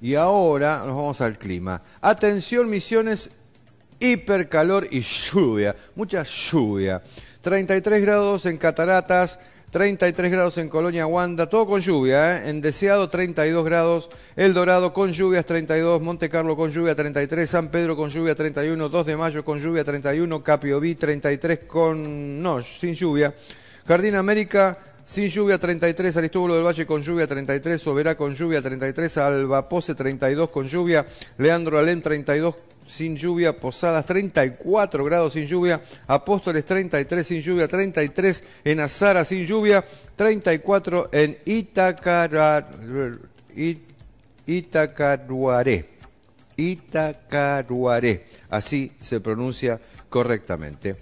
Y ahora nos vamos al clima. Atención, misiones, hipercalor y lluvia, mucha lluvia. 33 grados en Cataratas, 33 grados en Colonia Wanda, todo con lluvia, ¿eh? en Deseado 32 grados, El Dorado con lluvias 32, Monte Carlo con lluvia 33, San Pedro con lluvia 31, 2 de Mayo con lluvia 31, Capiobí 33 con... no, sin lluvia. Jardín América sin lluvia 33, Aristóbulo del Valle con lluvia 33, Soberá con lluvia 33, Alba Pose 32 con lluvia, Leandro Alén 32 sin lluvia, Posadas 34 grados sin lluvia, Apóstoles 33 sin lluvia, 33 en Azara sin lluvia, 34 en Itacara, Itacaruaré. Itacaruaré, así se pronuncia correctamente.